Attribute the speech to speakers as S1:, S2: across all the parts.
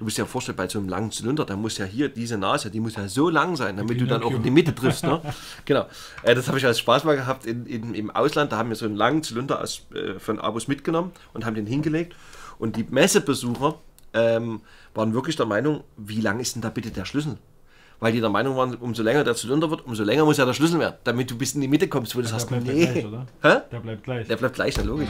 S1: du musst dir ja vorstellen, bei so einem langen Zylinder, da muss ja hier diese Nase, die muss ja so lang sein, damit du dann auch in die Mitte triffst. Ne? genau. Äh, das habe ich als Spaß mal gehabt in, in, im Ausland. Da haben wir so einen langen Zylinder aus, äh, von Abus mitgenommen und haben den hingelegt. Und die Messebesucher ähm, waren wirklich der Meinung, wie lang ist denn da bitte der Schlüssel? weil die der Meinung waren, umso länger der Zylinder wird, umso länger muss ja der Schlüssel werden, damit du bis in die Mitte kommst, wo du ja, sagst, nee. Gleich, oder? Hä? Der bleibt gleich. Der bleibt gleich, na logisch.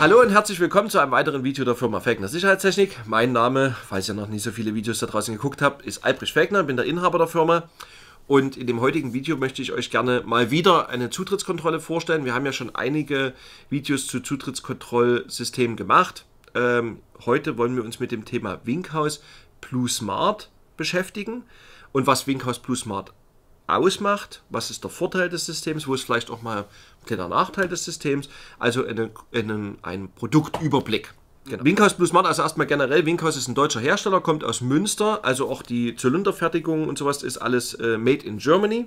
S1: Hallo und herzlich willkommen zu einem weiteren Video der Firma Fegner Sicherheitstechnik. Mein Name, falls ihr noch nie so viele Videos da draußen geguckt habt, ist Albrecht Fegner, bin der Inhaber der Firma. Und in dem heutigen Video möchte ich euch gerne mal wieder eine Zutrittskontrolle vorstellen. Wir haben ja schon einige Videos zu Zutrittskontrollsystemen gemacht. Ähm, heute wollen wir uns mit dem Thema Winkhaus Plus Smart beschäftigen und was Winkhaus Plus Smart ausmacht, was ist der Vorteil des Systems, wo ist vielleicht auch mal ein kleiner Nachteil des Systems, also einen, einen, Produktüberblick. Genau. Winkhaus Plus Smart, also erstmal generell, Winkhaus ist ein deutscher Hersteller, kommt aus Münster, also auch die Zylinderfertigung und sowas ist alles äh, made in Germany.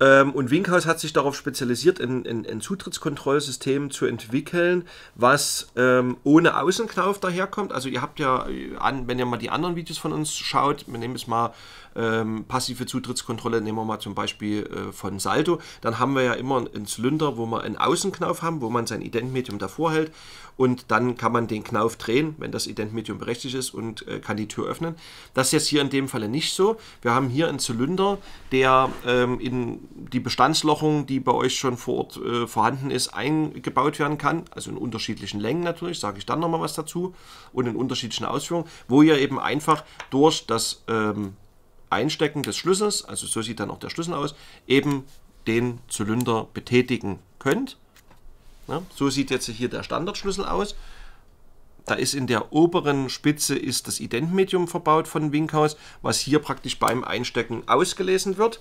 S1: Ähm, und Winkhaus hat sich darauf spezialisiert, ein, ein, ein Zutrittskontrollsystem zu entwickeln, was ähm, ohne Außenknauf daherkommt. Also ihr habt ja, an, wenn ihr mal die anderen Videos von uns schaut, wir nehmen es mal ähm, passive Zutrittskontrolle, nehmen wir mal zum Beispiel äh, von Salto, dann haben wir ja immer einen Zylinder, wo wir einen Außenknauf haben, wo man sein Identmedium davor hält und dann kann man den Knauf drehen, wenn das Identmedium berechtigt ist und äh, kann die Tür öffnen. Das ist jetzt hier in dem Falle nicht so. Wir haben hier einen Zylinder, der ähm, in die Bestandslochung, die bei euch schon vor Ort äh, vorhanden ist, eingebaut werden kann. Also in unterschiedlichen Längen natürlich, sage ich dann nochmal was dazu. Und in unterschiedlichen Ausführungen, wo ihr eben einfach durch das ähm, Einstecken des Schlüssels, also so sieht dann auch der Schlüssel aus, eben den Zylinder betätigen könnt. Ja, so sieht jetzt hier der Standardschlüssel aus. Da ist in der oberen Spitze ist das Identmedium verbaut von Winkhaus, was hier praktisch beim Einstecken ausgelesen wird.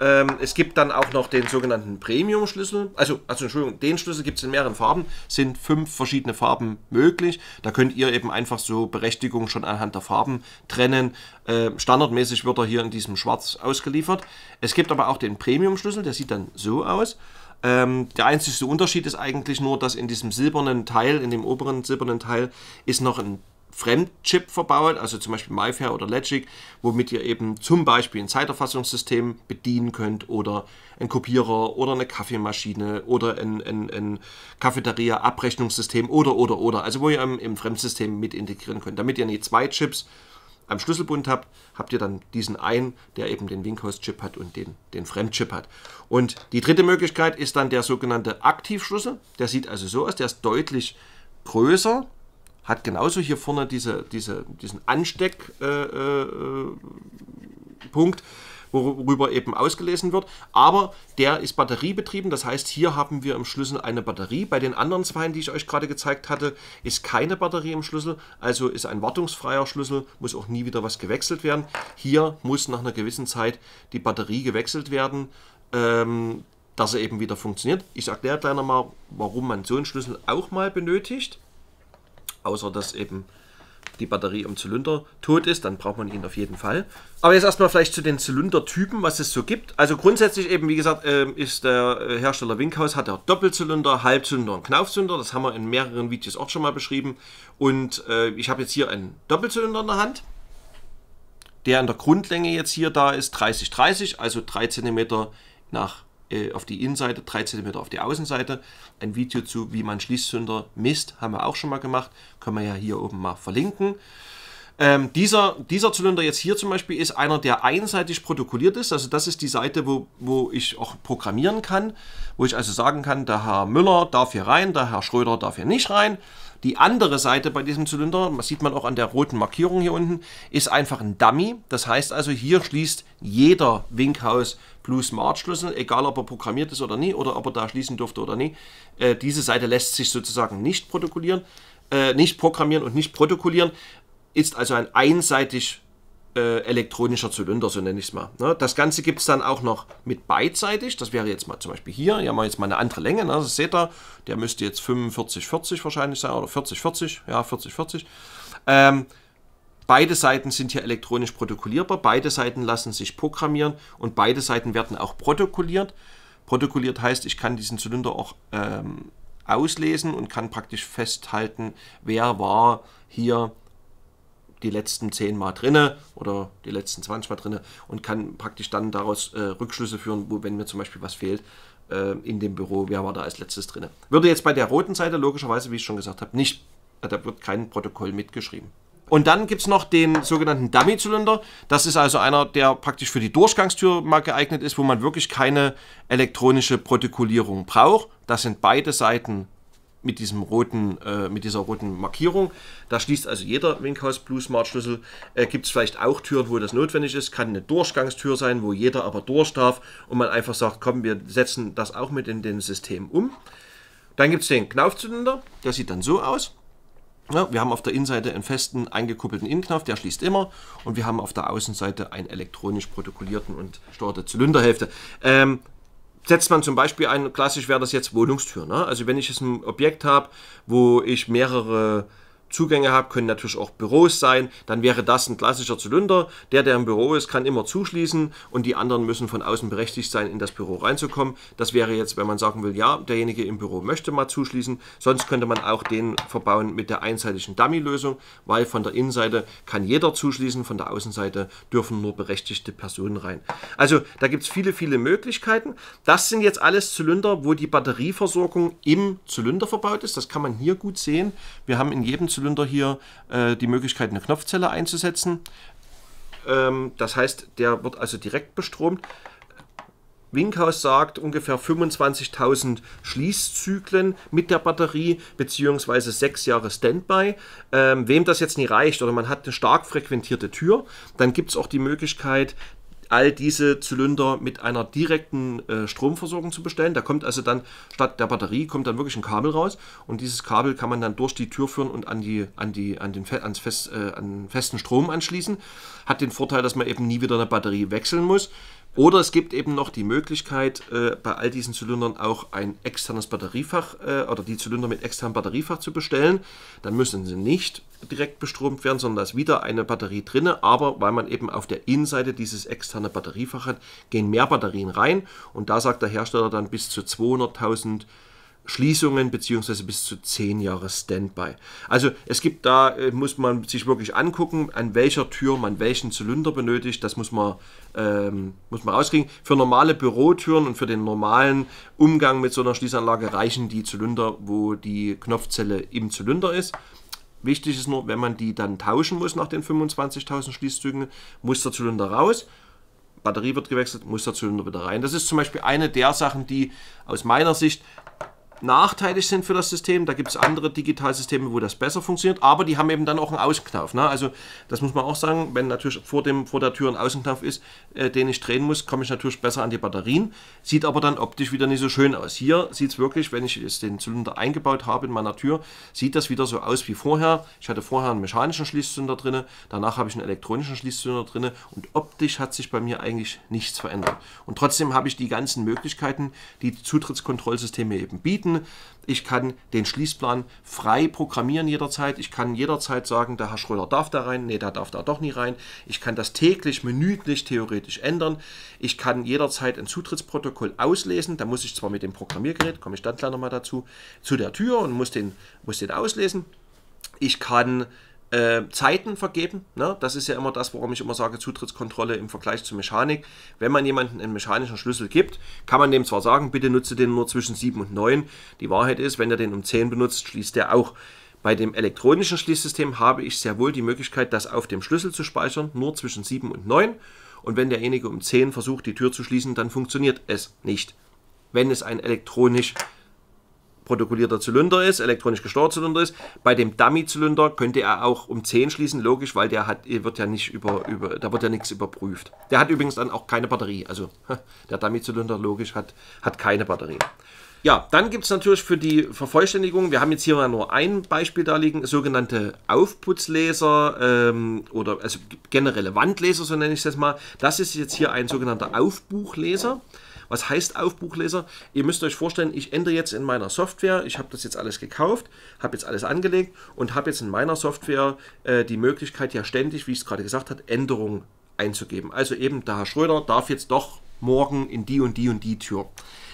S1: Ähm, es gibt dann auch noch den sogenannten Premium-Schlüssel. Also, also Entschuldigung, den Schlüssel gibt es in mehreren Farben. Sind fünf verschiedene Farben möglich. Da könnt ihr eben einfach so Berechtigung schon anhand der Farben trennen. Äh, standardmäßig wird er hier in diesem Schwarz ausgeliefert. Es gibt aber auch den Premium-Schlüssel, der sieht dann so aus. Ähm, der einzige Unterschied ist eigentlich nur, dass in diesem silbernen Teil, in dem oberen silbernen Teil, ist noch ein Fremdchip verbaut, also zum Beispiel MyFair oder Legic, womit ihr eben zum Beispiel ein Zeiterfassungssystem bedienen könnt oder ein Kopierer oder eine Kaffeemaschine oder ein, ein, ein Cafeteria-Abrechnungssystem oder, oder, oder. Also wo ihr im, im Fremdsystem mit integrieren könnt, damit ihr nicht zwei Chips am Schlüsselbund habt, habt ihr dann diesen einen, der eben den Winkhaus-Chip hat und den, den Fremdchip hat. Und die dritte Möglichkeit ist dann der sogenannte Aktivschlüssel. Der sieht also so aus, der ist deutlich größer, hat genauso hier vorne diese, diese, diesen Ansteckpunkt. Äh, äh, äh worüber eben ausgelesen wird. Aber der ist batteriebetrieben, das heißt, hier haben wir im Schlüssel eine Batterie. Bei den anderen zwei, die ich euch gerade gezeigt hatte, ist keine Batterie im Schlüssel, also ist ein wartungsfreier Schlüssel, muss auch nie wieder was gewechselt werden. Hier muss nach einer gewissen Zeit die Batterie gewechselt werden. Ähm, dass er eben wieder funktioniert. Ich erkläre gleich nochmal, warum man so einen Schlüssel auch mal benötigt. Außer dass eben die Batterie im Zylinder tot ist, dann braucht man ihn auf jeden Fall. Aber jetzt erstmal vielleicht zu den Zylindertypen, was es so gibt. Also grundsätzlich eben, wie gesagt, ähm, ist der äh, Hersteller Winkhaus, hat er Doppelzylinder, Halbzylinder und Knaufzylinder. Das haben wir in mehreren Videos auch schon mal beschrieben. Und äh, ich habe jetzt hier einen Doppelzylinder in der Hand der in der Grundlänge jetzt hier da ist, 30-30, also 3 cm nach äh, auf die Innenseite, 3 cm auf die Außenseite. Ein Video zu, wie man Schließzünder misst, haben wir auch schon mal gemacht. Können wir ja hier oben mal verlinken. Ähm, dieser, dieser Zylinder jetzt hier zum Beispiel ist einer, der einseitig protokolliert ist. Also das ist die Seite, wo, wo ich auch programmieren kann, wo ich also sagen kann, der Herr Müller darf hier rein, der Herr Schröder darf hier nicht rein. Die andere Seite bei diesem Zylinder, das sieht man auch an der roten Markierung hier unten, ist einfach ein Dummy. Das heißt also, hier schließt jeder Winkhaus Blue Smart Schlüssel, egal ob er programmiert ist oder nie, oder ob er da schließen durfte oder nie. Äh, diese Seite lässt sich sozusagen nicht protokollieren, äh, nicht programmieren und nicht protokollieren. Ist also ein einseitig äh, elektronischer Zylinder, so nenne ich es mal. Ne? Das Ganze gibt es dann auch noch mit beidseitig. Das wäre jetzt mal zum Beispiel hier. Hier haben wir jetzt mal eine andere Länge. Ne? Das seht ihr, der müsste jetzt 45, 40 wahrscheinlich sein oder 40, 40. Ja, 40, 40. Ähm, beide Seiten sind hier elektronisch protokollierbar. Beide Seiten lassen sich programmieren und beide Seiten werden auch protokolliert. Protokolliert heißt, ich kann diesen Zylinder auch ähm, auslesen und kann praktisch festhalten, wer war hier die letzten 10 Mal drinne oder die letzten 20 Mal drinne und kann praktisch dann daraus äh, Rückschlüsse führen, wo wenn mir zum Beispiel was fehlt äh, in dem Büro, wer war da als letztes drinne. Würde jetzt bei der roten Seite logischerweise, wie ich schon gesagt habe, nicht, da wird kein Protokoll mitgeschrieben. Und dann gibt es noch den sogenannten Dummy-Zylinder. Das ist also einer, der praktisch für die Durchgangstür mal geeignet ist, wo man wirklich keine elektronische Protokollierung braucht. Das sind beide Seiten mit diesem roten, äh, mit dieser roten Markierung. Da schließt also jeder Winkhaus Blue Smart Schlüssel. Äh, Gibt es vielleicht auch Türen, wo das notwendig ist? Kann eine Durchgangstür sein, wo jeder aber durch darf und man einfach sagt, komm, wir setzen das auch mit in dem System um. Dann gibt es den Knaufzylinder, der sieht dann so aus. Ja, wir haben auf der Innenseite einen festen eingekuppelten Innenknopf, der schließt immer. Und wir haben auf der Außenseite einen elektronisch protokollierten und steuerte Zylinderhälfte. Ähm, setzt man zum Beispiel ein, klassisch wäre das jetzt Wohnungstür. Ne? Also wenn ich jetzt ein Objekt habe, wo ich mehrere Zugänge habe, können natürlich auch Büros sein. Dann wäre das ein klassischer Zylinder. Der, der im Büro ist, kann immer zuschließen und die anderen müssen von außen berechtigt sein, in das Büro reinzukommen. Das wäre jetzt, wenn man sagen will, ja, derjenige im Büro möchte mal zuschließen. Sonst könnte man auch den verbauen mit der einseitigen Dummy-Lösung, weil von der Innenseite kann jeder zuschließen, von der Außenseite dürfen nur berechtigte Personen rein. Also da gibt es viele, viele Möglichkeiten. Das sind jetzt alles Zylinder, wo die Batterieversorgung im Zylinder verbaut ist. Das kann man hier gut sehen. Wir haben in jedem Zylinder Zylinder hier äh, die Möglichkeit, eine Knopfzelle einzusetzen. Ähm, das heißt, der wird also direkt bestromt. Winkhaus sagt ungefähr 25.000 Schließzyklen mit der Batterie bzw. sechs Jahre Standby. Ähm, wem das jetzt nicht reicht oder man hat eine stark frequentierte Tür, dann gibt es auch die Möglichkeit, all diese Zylinder mit einer direkten äh, Stromversorgung zu bestellen. Da kommt also dann statt der Batterie kommt dann wirklich ein Kabel raus und dieses Kabel kann man dann durch die Tür führen und an die an die an den ans fest, äh, an festen Strom anschließen. Hat den Vorteil, dass man eben nie wieder eine Batterie wechseln muss. Oder es gibt eben noch die Möglichkeit, äh, bei all diesen Zylindern auch ein externes Batteriefach äh, oder die Zylinder mit externem Batteriefach zu bestellen. Dann müssen sie nicht direkt bestromt werden, sondern da ist wieder eine Batterie drin. Aber weil man eben auf der Innenseite dieses externe Batteriefach hat, gehen mehr Batterien rein. Und da sagt der Hersteller dann bis zu 200.000 Schließungen bzw. bis zu 10 Jahre Standby. Also es gibt da, äh, muss man sich wirklich angucken, an welcher Tür man welchen Zylinder benötigt. Das muss man, ähm, muss man rauskriegen. Für normale Bürotüren und für den normalen Umgang mit so einer Schließanlage reichen die Zylinder, wo die Knopfzelle im Zylinder ist. Wichtig ist nur, wenn man die dann tauschen muss nach den 25.000 Schließzügen, muss der Zylinder raus. Batterie wird gewechselt, muss der Zylinder wieder rein. Das ist zum Beispiel eine der Sachen, die aus meiner Sicht nachteilig sind für das System. Da gibt es andere Digitalsysteme, wo das besser funktioniert, aber die haben eben dann auch einen Außenknauf. Ne? Also das muss man auch sagen, wenn natürlich vor, dem, vor der Tür ein Außenknauf ist, äh, den ich drehen muss, komme ich natürlich besser an die Batterien, sieht aber dann optisch wieder nicht so schön aus. Hier sieht es wirklich, wenn ich jetzt den Zylinder eingebaut habe in meiner Tür, sieht das wieder so aus wie vorher. Ich hatte vorher einen mechanischen Schließzylinder drin, danach habe ich einen elektronischen Schließzylinder drin und optisch hat sich bei mir eigentlich nichts verändert. Und trotzdem habe ich die ganzen Möglichkeiten, die Zutrittskontrollsysteme eben bieten verwalten. Ich kann den Schließplan frei programmieren jederzeit. Ich kann jederzeit sagen, der Herr Schröder darf da rein, nee, der darf da doch nie rein. Ich kann das täglich, minütlich, theoretisch ändern. Ich kann jederzeit ein Zutrittsprotokoll auslesen. Da muss ich zwar mit dem Programmiergerät, komme ich dann gleich nochmal dazu, zu der Tür und muss den, muss den auslesen. Ich kann äh, Zeiten vergeben. Ne? Das ist ja immer das, warum ich immer sage, Zutrittskontrolle im Vergleich zur Mechanik. Wenn man jemanden einen mechanischen Schlüssel gibt, kann man dem zwar sagen, bitte nutze den nur zwischen 7 und 9. Die Wahrheit ist, wenn er den um 10 benutzt, schließt er auch. Bei dem elektronischen Schließsystem habe ich sehr wohl die Möglichkeit, das auf dem Schlüssel zu speichern, nur zwischen 7 und 9. Und wenn derjenige um 10 versucht, die Tür zu schließen, dann funktioniert es nicht, wenn es ein elektronisch protokollierter Zylinder ist, elektronisch gesteuerter Zylinder ist. Bei dem Dummy-Zylinder könnte er auch um 10 schließen, logisch, weil der hat, wird ja nicht über, über, da wird ja nichts überprüft. Der hat übrigens dann auch keine Batterie. Also der Dummy-Zylinder, logisch, hat, hat keine Batterie. Ja, dann gibt es natürlich für die Vervollständigung, wir haben jetzt hier nur ein Beispiel da liegen, sogenannte Aufputzleser ähm, oder also generelle Wandleser, so nenne ich es jetzt mal. Das ist jetzt hier ein sogenannter Aufbuchleser. Was heißt Aufbuchleser? Ihr müsst euch vorstellen, ich ändere jetzt in meiner Software, ich habe das jetzt alles gekauft, habe jetzt alles angelegt und habe jetzt in meiner Software äh, die Möglichkeit, ja ständig, wie ich es gerade gesagt habe, Änderungen einzugeben. Also eben, der Herr Schröder darf jetzt doch morgen in die und die und die Tür.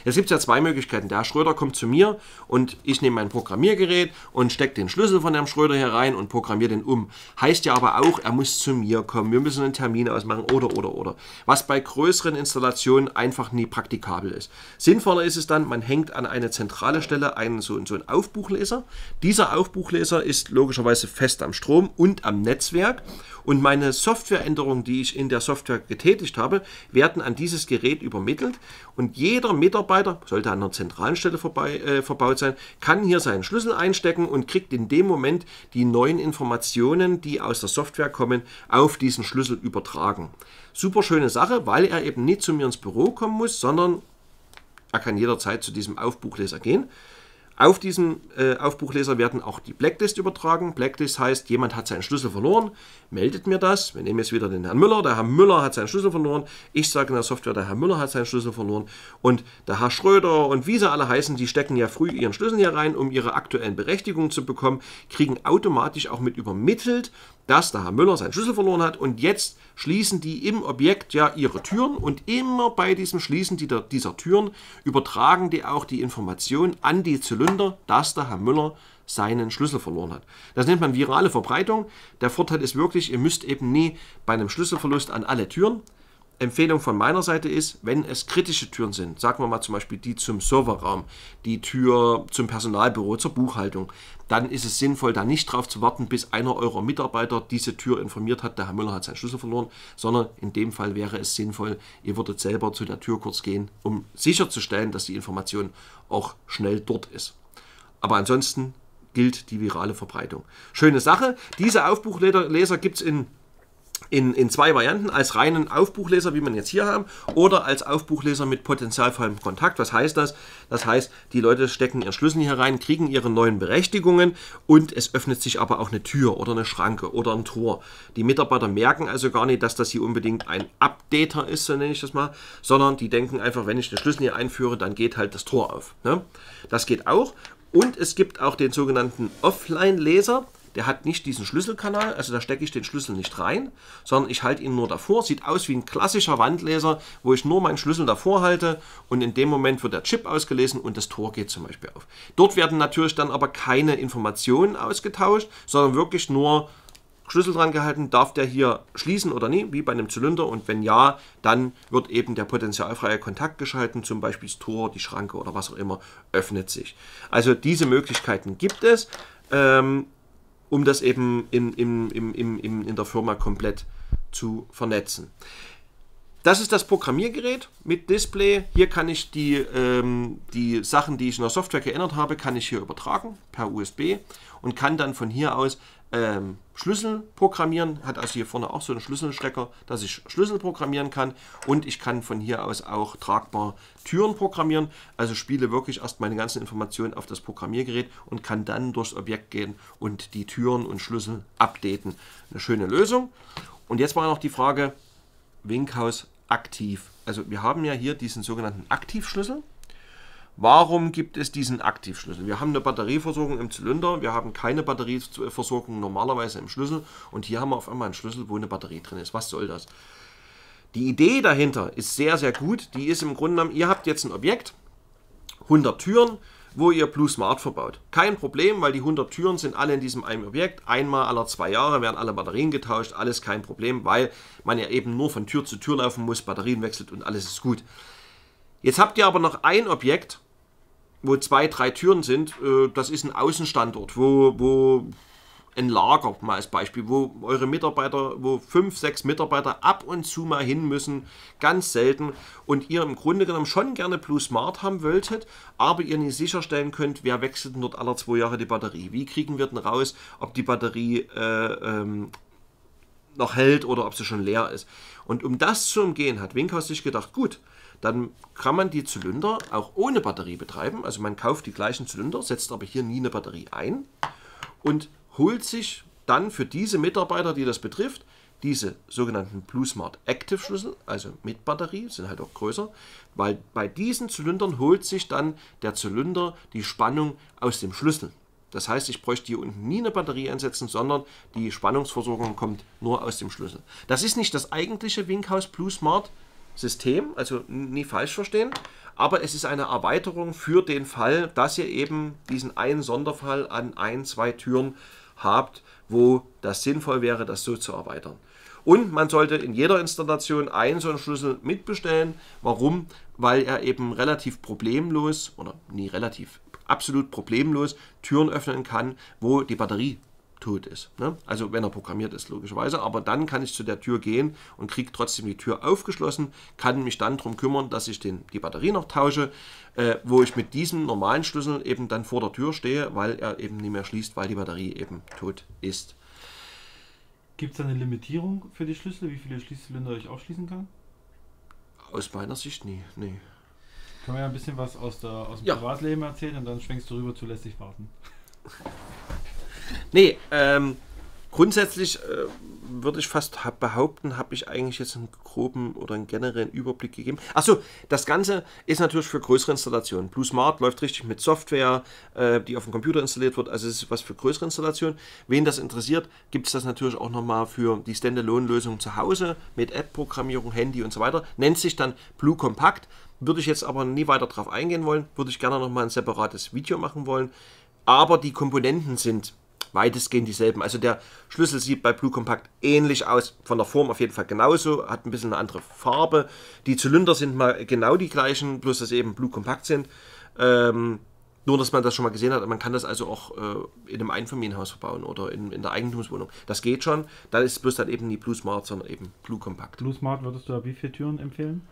S1: Es gibt ja zwei Möglichkeiten. Der Herr Schröder kommt zu mir und ich nehme mein Programmiergerät und stecke den Schlüssel von Herrn Schröder hier rein und programmiere den um. Heißt ja aber auch, er muss zu mir kommen, wir müssen einen Termin ausmachen oder, oder, oder. Was bei größeren Installationen einfach nie praktikabel ist. Sinnvoller ist es dann, man hängt an eine zentrale Stelle einen so, so einen Aufbuchleser. Dieser Aufbuchleser ist logischerweise fest am Strom und am Netzwerk und meine Softwareänderungen, die ich in der Software getätigt habe, werden an dieses Gerät übermittelt und jeder Mitarbeiter Mitarbeiter, sollte an einer zentralen Stelle vorbei, äh, verbaut sein, kann hier seinen Schlüssel einstecken und kriegt in dem Moment die neuen Informationen, die aus der Software kommen, auf diesen Schlüssel übertragen. Super schöne Sache, weil er eben nicht zu mir ins Büro kommen muss, sondern er kann jederzeit zu diesem Aufbuchleser gehen auf diesem äh, Aufbuchleser werden auch die Blacklist übertragen. Blacklist heißt, jemand hat seinen Schlüssel verloren, meldet mir das. Wir nehmen jetzt wieder den Herrn Müller. Der Herr Müller hat seinen Schlüssel verloren. Ich sage in der Software, der Herr Müller hat seinen Schlüssel verloren. Und der Herr Schröder und wie sie alle heißen, die stecken ja früh ihren Schlüssel hier rein, um ihre aktuellen Berechtigungen zu bekommen, kriegen automatisch auch mit übermittelt, dass der Herr Müller seinen Schlüssel verloren hat und jetzt schließen die im Objekt ja ihre Türen und immer bei diesem Schließen dieser, dieser Türen übertragen die auch die Information an die Zylinder, dass der Herr Müller seinen Schlüssel verloren hat. Das nennt man virale Verbreitung. Der Vorteil ist wirklich, ihr müsst eben nie bei einem Schlüsselverlust an alle Türen. Empfehlung von meiner Seite ist, wenn es kritische Türen sind, sagen wir mal zum Beispiel die zum Serverraum, die Tür zum Personalbüro, zur Buchhaltung, dann ist es sinnvoll, da nicht drauf zu warten, bis einer eurer Mitarbeiter diese Tür informiert hat, der Herr Müller hat seinen Schlüssel verloren, sondern in dem Fall wäre es sinnvoll, ihr würdet selber zu der Tür kurz gehen, um sicherzustellen, dass die Information auch schnell dort ist. Aber ansonsten gilt die virale Verbreitung. Schöne Sache. Diese Aufbuchleser gibt es in in, in zwei Varianten, als reinen Aufbuchleser, wie man jetzt hier haben, oder als Aufbuchleser mit Potenzial vor allem Kontakt. Was heißt das? Das heißt, die Leute stecken ihren Schlüssel hier rein, kriegen ihre neuen Berechtigungen und es öffnet sich aber auch eine Tür oder eine Schranke oder ein Tor. Die Mitarbeiter merken also gar nicht, dass das hier unbedingt ein Updater ist, so nenne ich das mal, sondern die denken einfach, wenn ich den Schlüssel hier einführe, dann geht halt das Tor auf. Ne? Das geht auch. Und es gibt auch den sogenannten Offline-Leser der hat nicht diesen Schlüsselkanal, also da stecke ich den Schlüssel nicht rein, sondern ich halte ihn nur davor. Sieht aus wie ein klassischer Wandleser, wo ich nur meinen Schlüssel davor halte und in dem Moment wird der Chip ausgelesen und das Tor geht zum Beispiel auf. Dort werden natürlich dann aber keine Informationen ausgetauscht, sondern wirklich nur Schlüssel dran gehalten, darf der hier schließen oder nie, wie bei einem Zylinder und wenn ja, dann wird eben der potenzialfreie Kontakt geschalten, zum Beispiel das Tor, die Schranke oder was auch immer, öffnet sich. Also diese Möglichkeiten gibt es. Ähm, um das eben in, in, in, in, in der Firma komplett zu vernetzen. Das ist das Programmiergerät mit Display. Hier kann ich die, ähm, die Sachen, die ich in der Software geändert habe, kann ich hier übertragen per USB und kann dann von hier aus ähm, Schlüssel programmieren. Hat also hier vorne auch so einen Schlüsselstrecker, dass ich Schlüssel programmieren kann. Und ich kann von hier aus auch tragbar Türen programmieren. Also spiele wirklich erst meine ganzen Informationen auf das Programmiergerät und kann dann durchs Objekt gehen und die Türen und Schlüssel updaten. Eine schöne Lösung. Und jetzt war noch die Frage, Winkhaus aktiv. Also wir haben ja hier diesen sogenannten Aktivschlüssel. Warum gibt es diesen Aktivschlüssel? Wir haben eine Batterieversorgung im Zylinder, wir haben keine Batterieversorgung normalerweise im Schlüssel und hier haben wir auf einmal einen Schlüssel, wo eine Batterie drin ist. Was soll das? Die Idee dahinter ist sehr, sehr gut. Die ist im Grunde genommen, ihr habt jetzt ein Objekt, 100 Türen, wo ihr Blue Smart verbaut. Kein Problem, weil die 100 Türen sind alle in diesem einen Objekt. Einmal alle zwei Jahre werden alle Batterien getauscht, alles kein Problem, weil man ja eben nur von Tür zu Tür laufen muss, Batterien wechselt und alles ist gut. Jetzt habt ihr aber noch ein Objekt, wo zwei, drei Türen sind, äh, das ist ein Außenstandort, wo, wo ein Lager mal als Beispiel, wo eure Mitarbeiter, wo fünf, sechs Mitarbeiter ab und zu mal hin müssen, ganz selten und ihr im Grunde genommen schon gerne Blue Smart haben wolltet, aber ihr nicht sicherstellen könnt, wer wechselt denn dort alle zwei Jahre die Batterie? Wie kriegen wir denn raus, ob die Batterie äh, ähm, noch hält oder ob sie schon leer ist? Und um das zu umgehen, hat Winkhaus sich gedacht, gut, dann kann man die Zylinder auch ohne Batterie betreiben. Also man kauft die gleichen Zylinder, setzt aber hier nie eine Batterie ein und holt sich dann für diese Mitarbeiter, die das betrifft, diese sogenannten BlueSmart Active Schlüssel, also mit Batterie, sind halt auch größer, weil bei diesen Zylindern holt sich dann der Zylinder die Spannung aus dem Schlüssel. Das heißt, ich bräuchte hier unten nie eine Batterie einsetzen, sondern die Spannungsversorgung kommt nur aus dem Schlüssel. Das ist nicht das eigentliche Winkhaus BlueSmart System, also nie falsch verstehen. Aber es ist eine Erweiterung für den Fall, dass ihr eben diesen einen Sonderfall an ein, zwei Türen habt, wo das sinnvoll wäre, das so zu erweitern. Und man sollte in jeder Installation einen so einen Schlüssel mitbestellen. Warum? Weil er eben relativ problemlos oder nie relativ absolut problemlos Türen öffnen kann, wo die Batterie tot ist. Ne? Also wenn er programmiert ist, logischerweise. Aber dann kann ich zu der Tür gehen und kriege trotzdem die Tür aufgeschlossen, kann mich dann darum kümmern, dass ich den, die Batterie noch tausche, äh, wo ich mit diesem normalen Schlüssel eben dann vor der Tür stehe, weil er eben nicht mehr schließt, weil die Batterie eben tot ist.
S2: Gibt es eine Limitierung für die Schlüssel, wie viele Schließzylinder ich aufschließen kann?
S1: Aus meiner Sicht nie, nee.
S2: Können wir ja ein bisschen was aus, der, aus dem ja. Privatleben erzählen und dann schwenkst du rüber zu lässig warten.
S1: Nee, ähm, grundsätzlich äh, würde ich fast behaupten, habe ich eigentlich jetzt einen groben oder einen generellen Überblick gegeben. Achso, das Ganze ist natürlich für größere Installationen. Blue Smart läuft richtig mit Software, äh, die auf dem Computer installiert wird. Also es ist was für größere Installationen. Wen das interessiert, gibt es das natürlich auch nochmal für die Standalone-Lösung zu Hause mit App-Programmierung, Handy und so weiter. Nennt sich dann Blue Compact. Würde ich jetzt aber nie weiter drauf eingehen wollen. Würde ich gerne nochmal ein separates Video machen wollen. Aber die Komponenten sind weitestgehend dieselben. Also der Schlüssel sieht bei Blue Compact ähnlich aus, von der Form auf jeden Fall genauso, hat ein bisschen eine andere Farbe. Die Zylinder sind mal genau die gleichen, bloß dass eben Blue Compact sind. Ähm, nur, dass man das schon mal gesehen hat, man kann das also auch äh, in einem Einfamilienhaus verbauen oder in, in der Eigentumswohnung. Das geht schon, dann ist es bloß dann eben nicht Blue Smart, sondern eben Blue Compact.
S2: Blue Smart würdest du da wie viele Türen empfehlen?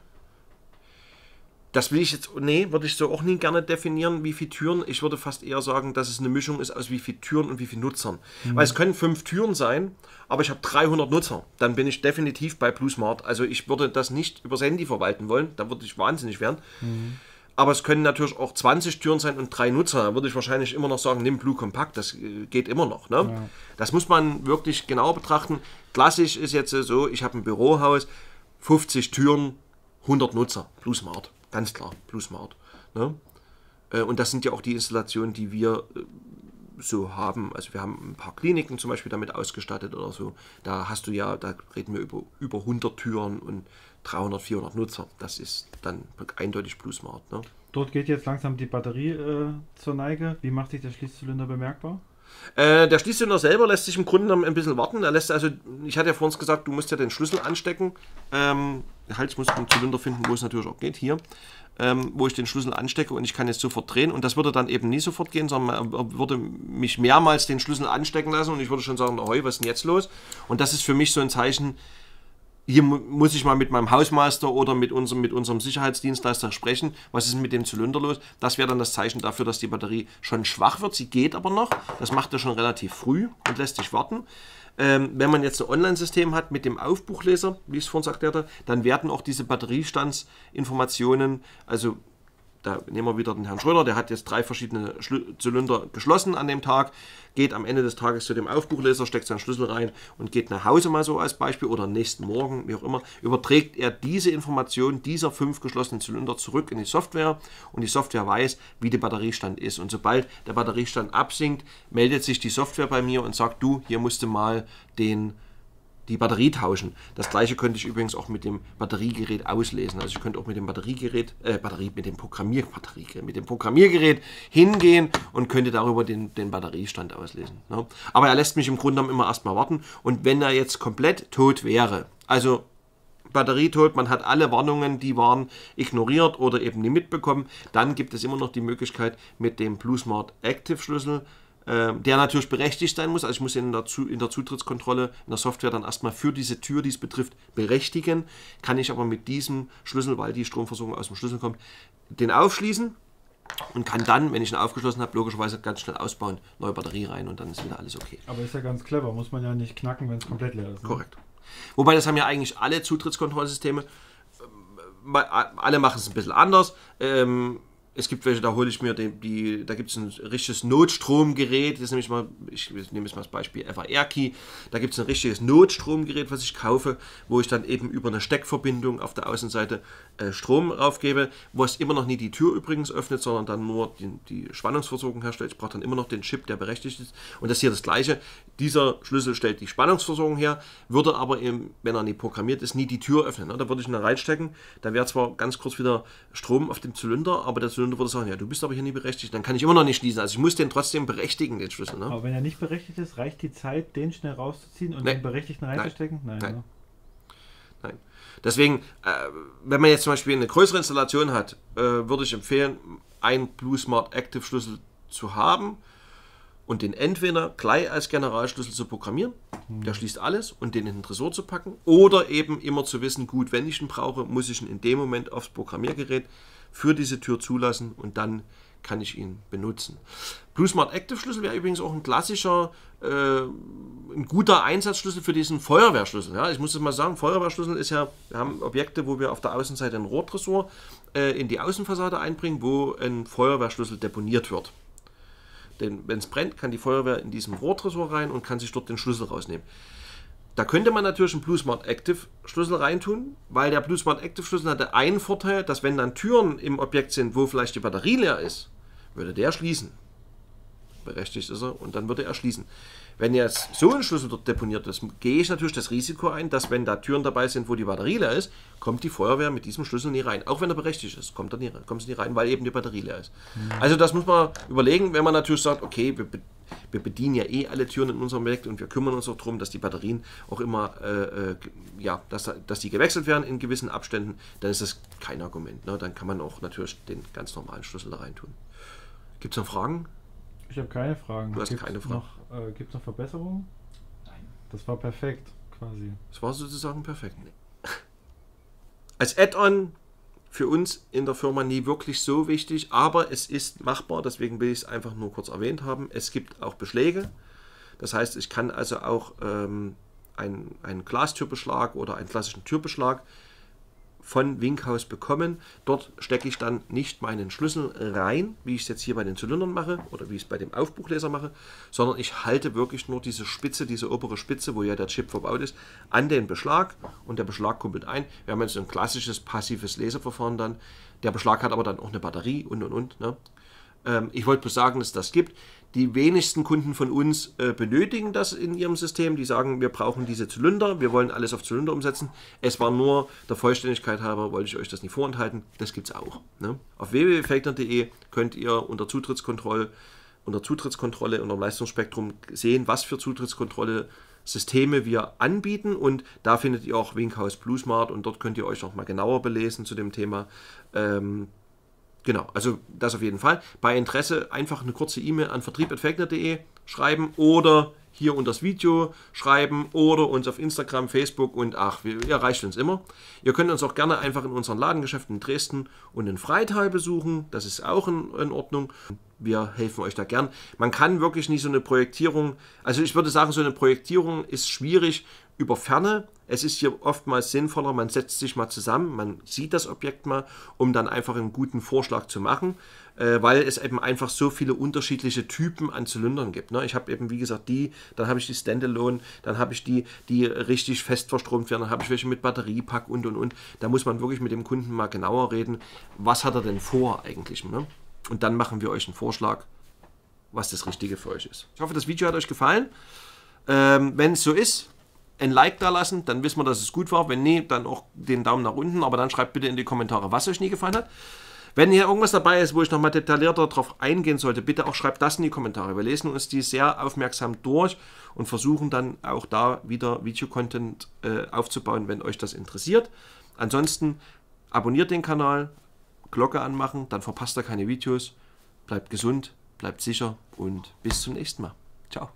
S1: Das will ich jetzt, nee, würde ich so auch nie gerne definieren, wie viele Türen. Ich würde fast eher sagen, dass es eine Mischung ist aus wie viele Türen und wie viele Nutzern. Mhm. Weil es können fünf Türen sein, aber ich habe 300 Nutzer. Dann bin ich definitiv bei Blue Smart. Also ich würde das nicht übers Handy verwalten wollen. Da würde ich wahnsinnig werden. Mhm. Aber es können natürlich auch 20 Türen sein und drei Nutzer. Da würde ich wahrscheinlich immer noch sagen, nimm Blue Compact, das äh, geht immer noch. Ne? Ja. Das muss man wirklich genau betrachten. Klassisch ist jetzt so, ich habe ein Bürohaus, 50 Türen, 100 Nutzer, Blue Smart. Ganz klar, Bluesmart. Ne? Äh, und das sind ja auch die Installationen, die wir äh, so haben. Also wir haben ein paar Kliniken zum Beispiel damit ausgestattet oder so. Da hast du ja, da reden wir über, über 100 Türen und 300, 400 Nutzer. Das ist dann eindeutig Bluesmart. Ne?
S2: Dort geht jetzt langsam die Batterie äh, zur Neige. Wie macht sich der Schließzylinder bemerkbar?
S1: Äh, der Schließzylinder selber lässt sich im Grunde genommen ein bisschen warten. Er lässt also, ich hatte ja vorhin gesagt, du musst ja den Schlüssel anstecken. Ähm, Hals muss einen Zylinder finden, wo es natürlich auch geht, hier. Ähm, wo ich den Schlüssel anstecke und ich kann jetzt sofort drehen. Und das würde dann eben nie sofort gehen, sondern man äh, würde mich mehrmals den Schlüssel anstecken lassen und ich würde schon sagen, ahoi, was ist denn jetzt los? Und das ist für mich so ein Zeichen, hier muss ich mal mit meinem Hausmeister oder mit unserem, mit unserem Sicherheitsdienstleister sprechen, was ist mit dem Zylinder los? Das wäre dann das Zeichen dafür, dass die Batterie schon schwach wird. Sie geht aber noch, das macht er schon relativ früh und lässt sich warten. Ähm, wenn man jetzt ein Online-System hat mit dem Aufbuchleser, wie es vorhin sagt, dann werden auch diese Batteriestandsinformationen, also da nehmen wir wieder den Herrn Schröder, der hat jetzt drei verschiedene Schlu Zylinder geschlossen an dem Tag, geht am Ende des Tages zu dem Aufbuchleser, steckt seinen Schlüssel rein und geht nach Hause mal so als Beispiel oder nächsten Morgen, wie auch immer, überträgt er diese Information dieser fünf geschlossenen Zylinder zurück in die Software und die Software weiß, wie der Batteriestand ist. Und sobald der Batteriestand absinkt, meldet sich die Software bei mir und sagt, du, hier musst du mal den die Batterie tauschen. Das gleiche könnte ich übrigens auch mit dem Batteriegerät auslesen. Also ich könnte auch mit dem Batteriegerät, äh, Batterie, mit dem Programmier, mit dem Programmiergerät hingehen und könnte darüber den, den Batteriestand auslesen. Ne? Aber er lässt mich im Grunde genommen immer erstmal warten. Und wenn er jetzt komplett tot wäre, also Batterie tot, man hat alle Warnungen, die waren ignoriert oder eben nie mitbekommen, dann gibt es immer noch die Möglichkeit mit dem BlueSmart Active Schlüssel ähm, der natürlich berechtigt sein muss. Also ich muss ihn in der, Zu in der Zutrittskontrolle, in der Software dann erstmal für diese Tür, die es betrifft, berechtigen. Kann ich aber mit diesem Schlüssel, weil die Stromversorgung aus dem Schlüssel kommt, den aufschließen und kann dann, wenn ich ihn aufgeschlossen habe, logischerweise ganz schnell ausbauen, neue Batterie rein und dann ist wieder alles okay.
S2: Aber ist ja ganz clever, muss man ja nicht knacken, wenn es komplett leer ist. Ne? Korrekt.
S1: Wobei das haben ja eigentlich alle Zutrittskontrollsysteme. Ähm, alle machen es ein bisschen anders. Ähm, es gibt welche, da hole ich mir die, die da gibt es ein richtiges Notstromgerät, das nehme ich mal, ich nehme jetzt mal das Beispiel FAR-Key, da gibt es ein richtiges Notstromgerät, was ich kaufe, wo ich dann eben über eine Steckverbindung auf der Außenseite äh, Strom raufgebe, es immer noch nie die Tür übrigens öffnet, sondern dann nur die, die Spannungsversorgung herstellt. Ich brauche dann immer noch den Chip, der berechtigt ist. Und das ist hier das gleiche, dieser Schlüssel stellt die Spannungsversorgung her, würde aber eben, wenn er nicht programmiert ist, nie die Tür öffnen. Ne? Da würde ich ihn reinstecken, da wäre zwar ganz kurz wieder Strom auf dem Zylinder, aber der Zylinder Stunde, wo du ja, du bist aber hier nicht berechtigt, dann kann ich immer noch nicht schließen. Also ich muss den trotzdem berechtigen, den Schlüssel. Ne? Aber
S2: wenn er nicht berechtigt ist, reicht die Zeit, den schnell rauszuziehen und Nein. den Berechtigten reinzustecken? Nein. Nein. Nein.
S1: Nein. Deswegen, äh, wenn man jetzt zum Beispiel eine größere Installation hat, äh, würde ich empfehlen, einen BlueSmart Active Schlüssel zu haben und den entweder gleich als Generalschlüssel zu programmieren, hm. der schließt alles, und den in den Tresor zu packen, oder eben immer zu wissen, gut, wenn ich ihn brauche, muss ich ihn in dem Moment aufs Programmiergerät für diese Tür zulassen und dann kann ich ihn benutzen. BlueSmart Active Schlüssel wäre übrigens auch ein klassischer, äh, ein guter Einsatzschlüssel für diesen Feuerwehrschlüssel. Ja, ich muss das mal sagen, Feuerwehrschlüssel ist ja, wir haben Objekte, wo wir auf der Außenseite ein Rohrtresor äh, in die Außenfassade einbringen, wo ein Feuerwehrschlüssel deponiert wird. Denn wenn es brennt, kann die Feuerwehr in diesem Rohrtresor rein und kann sich dort den Schlüssel rausnehmen. Da könnte man natürlich einen BlueSmart Active Schlüssel reintun, weil der BlueSmart Active Schlüssel hatte einen Vorteil, dass wenn dann Türen im Objekt sind, wo vielleicht die Batterie leer ist, würde der schließen. Berechtigt ist er und dann würde er schließen. Wenn jetzt so ein Schlüssel dort deponiert ist, gehe ich natürlich das Risiko ein, dass wenn da Türen dabei sind, wo die Batterie leer ist, kommt die Feuerwehr mit diesem Schlüssel nie rein. Auch wenn er berechtigt ist, kommt er nie rein, kommt sie nie rein, weil eben die Batterie leer ist. Mhm. Also das muss man überlegen, wenn man natürlich sagt, okay, wir wir bedienen ja eh alle Türen in unserem Projekt und wir kümmern uns auch darum, dass die Batterien auch immer, äh, äh ja, dass, dass die gewechselt werden in gewissen Abständen, dann ist das kein Argument. Ne? Dann kann man auch natürlich den ganz normalen Schlüssel da reintun. Gibt es noch Fragen?
S2: Ich habe keine Fragen. Du hast gibt's keine Fragen. Äh, Gibt es noch Verbesserungen? Nein. Das war perfekt, quasi. Das war sozusagen perfekt. Nee.
S1: Als Add-on für uns in der Firma nie wirklich so wichtig, aber es ist machbar, deswegen will ich es einfach nur kurz erwähnt haben. Es gibt auch Beschläge, das heißt, ich kann also auch ähm, einen, einen Glastürbeschlag oder einen klassischen Türbeschlag von Winkhaus bekommen. Dort stecke ich dann nicht meinen Schlüssel rein, wie ich es jetzt hier bei den Zylindern mache oder wie ich es bei dem Aufbuchleser mache, sondern ich halte wirklich nur diese Spitze, diese obere Spitze, wo ja der Chip verbaut ist, an den Beschlag und der Beschlag kumpelt ein. Wir haben jetzt ein klassisches passives Leseverfahren dann. Der Beschlag hat aber dann auch eine Batterie und und und. Ne? Ähm, ich wollte bloß sagen, dass das gibt. Die wenigsten Kunden von uns äh, benötigen das in ihrem System. Die sagen, wir brauchen diese Zylinder, wir wollen alles auf Zylinder umsetzen. Es war nur der Vollständigkeit halber, wollte ich euch das nicht vorenthalten. Das gibt es auch. Ne? Auf www.fagner.de könnt ihr unter Zutrittskontrolle, unter Zutrittskontrolle, unter Leistungsspektrum sehen, was für Zutrittskontrolle Systeme wir anbieten und da findet ihr auch Winkhaus Blue Smart und dort könnt ihr euch noch mal genauer belesen zu dem Thema. Ähm, Genau, also das auf jeden Fall. Bei Interesse einfach eine kurze E-Mail an vertrieb.fegner.de schreiben oder hier unter das Video schreiben oder uns auf Instagram, Facebook und ach, ihr erreicht uns immer. Ihr könnt uns auch gerne einfach in unseren Ladengeschäften in Dresden und in Freital besuchen. Das ist auch in, in Ordnung. Wir helfen euch da gern. Man kann wirklich nicht so eine Projektierung, also ich würde sagen, so eine Projektierung ist schwierig, über Ferne. Es ist hier oftmals sinnvoller, man setzt sich mal zusammen, man sieht das Objekt mal, um dann einfach einen guten Vorschlag zu machen, äh, weil es eben einfach so viele unterschiedliche Typen an Zylindern gibt. Ne? Ich habe eben, wie gesagt, die, dann habe ich die Standalone, dann habe ich die, die richtig fest verstromt werden, dann habe ich welche mit Batteriepack und und und. Da muss man wirklich mit dem Kunden mal genauer reden, was hat er denn vor eigentlich. Ne? Und dann machen wir euch einen Vorschlag, was das Richtige für euch ist. Ich hoffe, das Video hat euch gefallen. Ähm, Wenn es so ist, ein Like da lassen, dann wissen wir, dass es gut war. Wenn nee, dann auch den Daumen nach unten. Aber dann schreibt bitte in die Kommentare, was euch nie gefallen hat. Wenn hier irgendwas dabei ist, wo ich nochmal detaillierter darauf eingehen sollte, bitte auch schreibt das in die Kommentare. Wir lesen uns die sehr aufmerksam durch und versuchen dann auch da wieder Videocontent äh, aufzubauen, wenn euch das interessiert. Ansonsten abonniert den Kanal, Glocke anmachen, dann verpasst ihr keine Videos. Bleibt gesund, bleibt sicher und bis zum nächsten Mal. Ciao.